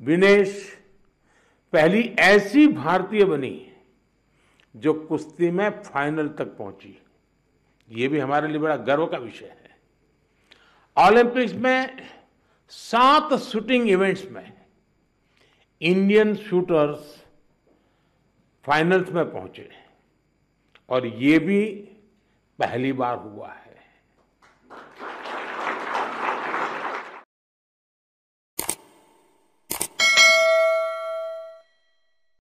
विनेश पहली ऐसी भारतीय बनी जो कुश्ती में फाइनल तक पहुंची ये भी हमारे लिए बड़ा गर्व का विषय है ओलंपिक्स में सात शूटिंग इवेंट्स में इंडियन शूटर्स फाइनल्स में पहुंचे और ये भी पहली बार हुआ है